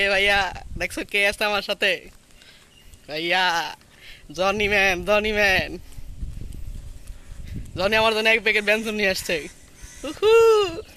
এ ভাইয়া দেখছো কে আছে আমার সাথে ভাইয়া Johnny man Johnny man Johnny আমার জন্য এক প্যাকেট ব্যঞ্জন নিয়ে আসছে উহু